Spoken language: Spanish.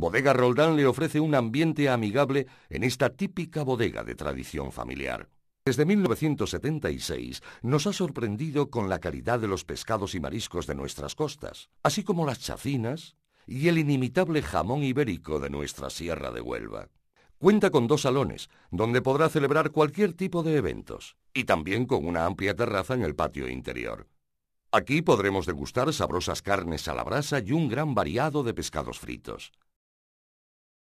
Bodega Roldán le ofrece un ambiente amigable en esta típica bodega de tradición familiar. Desde 1976 nos ha sorprendido con la calidad de los pescados y mariscos de nuestras costas, así como las chacinas y el inimitable jamón ibérico de nuestra Sierra de Huelva. Cuenta con dos salones, donde podrá celebrar cualquier tipo de eventos, y también con una amplia terraza en el patio interior. Aquí podremos degustar sabrosas carnes a la brasa y un gran variado de pescados fritos.